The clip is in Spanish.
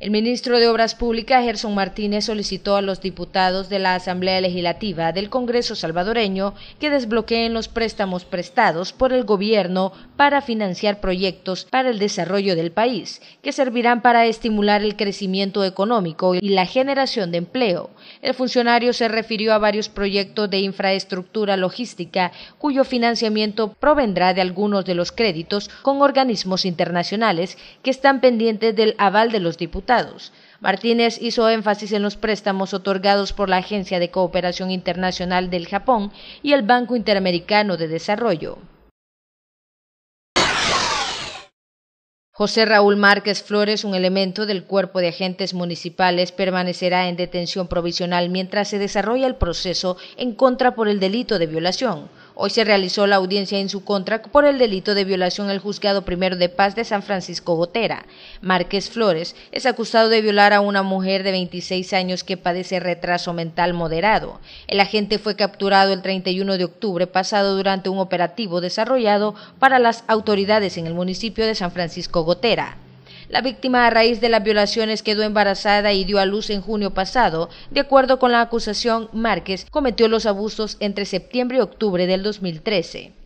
El ministro de Obras Públicas, Gerson Martínez, solicitó a los diputados de la Asamblea Legislativa del Congreso salvadoreño que desbloqueen los préstamos prestados por el gobierno para financiar proyectos para el desarrollo del país, que servirán para estimular el crecimiento económico y la generación de empleo. El funcionario se refirió a varios proyectos de infraestructura logística cuyo financiamiento provendrá de algunos de los créditos con organismos internacionales que están pendientes del aval de los diputados Martínez hizo énfasis en los préstamos otorgados por la Agencia de Cooperación Internacional del Japón y el Banco Interamericano de Desarrollo. José Raúl Márquez Flores, un elemento del cuerpo de agentes municipales, permanecerá en detención provisional mientras se desarrolla el proceso en contra por el delito de violación. Hoy se realizó la audiencia en su contra por el delito de violación al juzgado primero de paz de San Francisco Gotera. Márquez Flores es acusado de violar a una mujer de 26 años que padece retraso mental moderado. El agente fue capturado el 31 de octubre pasado durante un operativo desarrollado para las autoridades en el municipio de San Francisco Gotera. La víctima a raíz de las violaciones quedó embarazada y dio a luz en junio pasado. De acuerdo con la acusación, Márquez cometió los abusos entre septiembre y octubre del 2013.